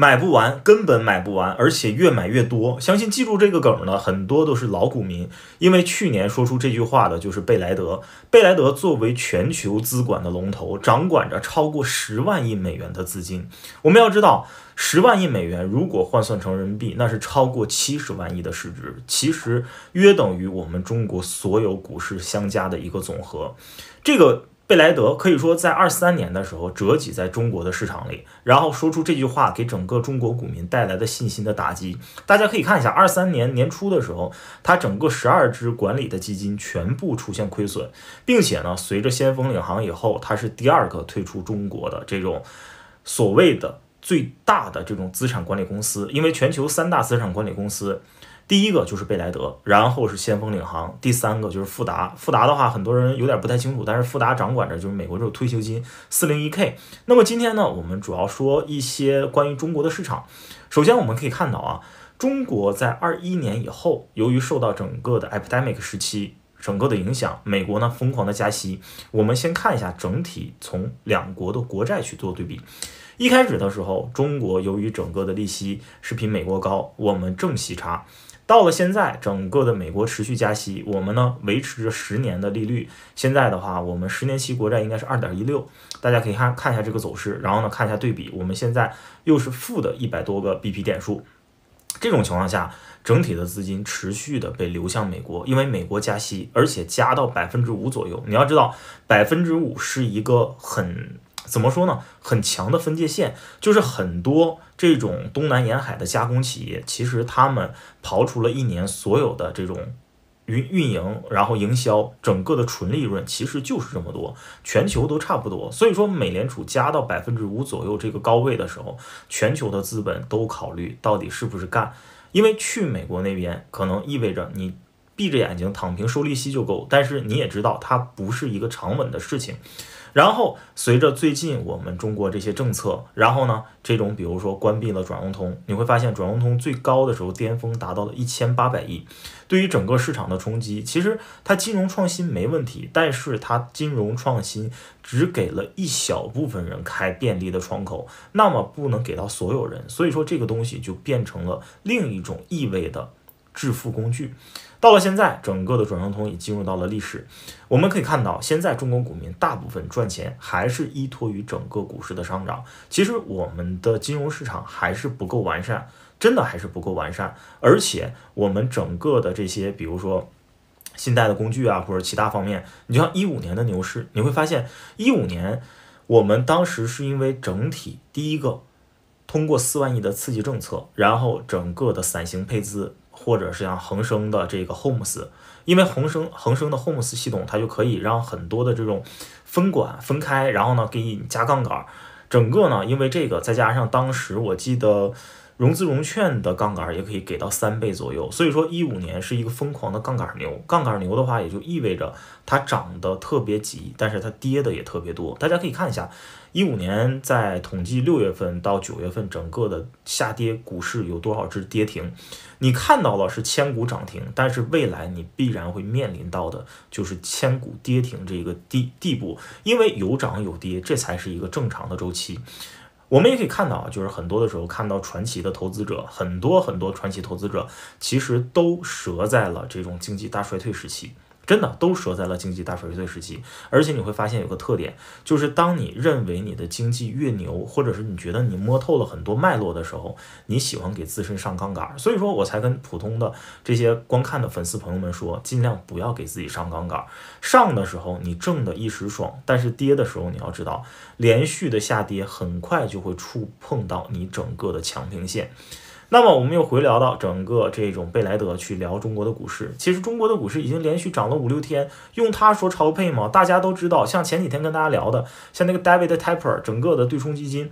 买不完，根本买不完，而且越买越多。相信记住这个梗呢，很多都是老股民，因为去年说出这句话的就是贝莱德。贝莱德作为全球资管的龙头，掌管着超过十万亿美元的资金。我们要知道，十万亿美元如果换算成人民币，那是超过七十万亿的市值，其实约等于我们中国所有股市相加的一个总和。这个。贝莱德可以说，在二三年的时候折戟在中国的市场里，然后说出这句话，给整个中国股民带来的信心的打击。大家可以看一下，二三年年初的时候，他整个十二只管理的基金全部出现亏损，并且呢，随着先锋领航以后，他是第二个退出中国的这种所谓的最大的这种资产管理公司，因为全球三大资产管理公司。第一个就是贝莱德，然后是先锋领航，第三个就是富达。富达的话，很多人有点不太清楚，但是富达掌管着就是美国这个退休金四零一 k。那么今天呢，我们主要说一些关于中国的市场。首先我们可以看到啊，中国在二一年以后，由于受到整个的 epidemic 时期整个的影响，美国呢疯狂的加息。我们先看一下整体从两国的国债去做对比。一开始的时候，中国由于整个的利息是比美国高，我们正息差。到了现在，整个的美国持续加息，我们呢维持着十年的利率。现在的话，我们十年期国债应该是二点一六，大家可以看看一下这个走势，然后呢看一下对比，我们现在又是负的一百多个 BP 点数。这种情况下，整体的资金持续的被流向美国，因为美国加息，而且加到百分之五左右。你要知道，百分之五是一个很。怎么说呢？很强的分界线就是很多这种东南沿海的加工企业，其实他们刨除了一年所有的这种运运营，然后营销，整个的纯利润其实就是这么多，全球都差不多。所以说，美联储加到百分之五左右这个高位的时候，全球的资本都考虑到底是不是干，因为去美国那边可能意味着你。闭着眼睛躺平收利息就够，但是你也知道它不是一个长稳的事情。然后随着最近我们中国这些政策，然后呢，这种比如说关闭了转融通，你会发现转融通最高的时候巅峰达到了一千八百亿，对于整个市场的冲击。其实它金融创新没问题，但是它金融创新只给了一小部分人开便利的窗口，那么不能给到所有人，所以说这个东西就变成了另一种意味的。致富工具，到了现在，整个的转融通也进入到了历史。我们可以看到，现在中国股民大部分赚钱还是依托于整个股市的上涨。其实，我们的金融市场还是不够完善，真的还是不够完善。而且，我们整个的这些，比如说，信贷的工具啊，或者其他方面，你像一五年的牛市，你会发现，一五年我们当时是因为整体第一个通过四万亿的刺激政策，然后整个的散形配资。或者是像恒生的这个 HOMS，因为恒生恒生的 HOMS 系统，它就可以让很多的这种分管分开，然后呢给你加杠杆，整个呢因为这个再加上当时我记得融资融券的杠杆也可以给到三倍左右，所以说一五年是一个疯狂的杠杆牛。杠杆牛的话也就意味着它涨得特别急，但是它跌的也特别多。大家可以看一下。一五年在统计六月份到九月份整个的下跌股市有多少只跌停？你看到了是千股涨停，但是未来你必然会面临到的就是千股跌停这个地地步，因为有涨有跌，这才是一个正常的周期。我们也可以看到啊，就是很多的时候看到传奇的投资者，很多很多传奇投资者其实都折在了这种经济大衰退时期。真的都折在了经济大衰退时期，而且你会发现有个特点，就是当你认为你的经济越牛，或者是你觉得你摸透了很多脉络的时候，你喜欢给自身上杠杆。所以说我才跟普通的这些观看的粉丝朋友们说，尽量不要给自己上杠杆。上的时候你挣的一时爽，但是跌的时候你要知道，连续的下跌很快就会触碰到你整个的强平线。那么我们又回聊到整个这种贝莱德去聊中国的股市，其实中国的股市已经连续涨了五六天，用他说超配吗？大家都知道，像前几天跟大家聊的，像那个 David t a p p e r 整个的对冲基金，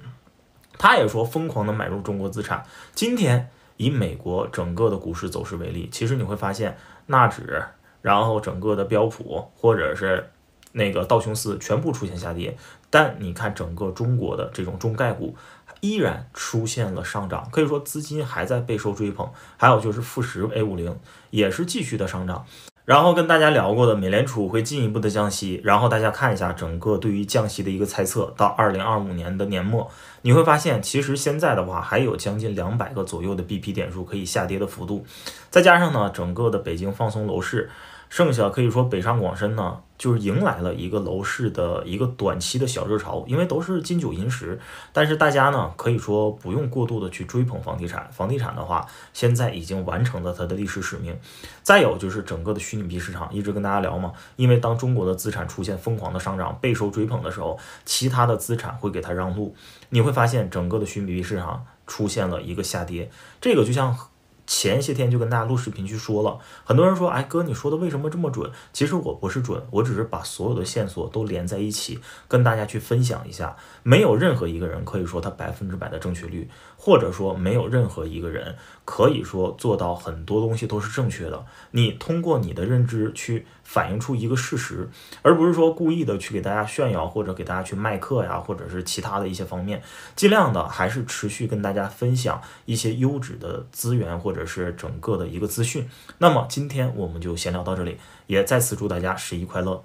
他也说疯狂的买入中国资产。今天以美国整个的股市走势为例，其实你会发现纳指，然后整个的标普或者是那个道琼斯全部出现下跌，但你看整个中国的这种中概股。依然出现了上涨，可以说资金还在备受追捧。还有就是富时 A 五零也是继续的上涨。然后跟大家聊过的，美联储会进一步的降息。然后大家看一下整个对于降息的一个猜测，到二零二五年的年末，你会发现其实现在的话还有将近两百个左右的 B P 点数可以下跌的幅度，再加上呢整个的北京放松楼市。剩下可以说北上广深呢，就是迎来了一个楼市的一个短期的小热潮，因为都是金九银十。但是大家呢，可以说不用过度的去追捧房地产。房地产的话，现在已经完成了它的历史使命。再有就是整个的虚拟币市场，一直跟大家聊嘛，因为当中国的资产出现疯狂的上涨、备受追捧的时候，其他的资产会给它让路。你会发现整个的虚拟币市场出现了一个下跌，这个就像。前些天就跟大家录视频去说了，很多人说，哎哥，你说的为什么这么准？其实我不是准，我只是把所有的线索都连在一起，跟大家去分享一下。没有任何一个人可以说他百分之百的正确率，或者说没有任何一个人可以说做到很多东西都是正确的。你通过你的认知去反映出一个事实，而不是说故意的去给大家炫耀或者给大家去卖课呀，或者是其他的一些方面，尽量的还是持续跟大家分享一些优质的资源或者。而者是整个的一个资讯，那么今天我们就闲聊到这里，也再次祝大家十一快乐。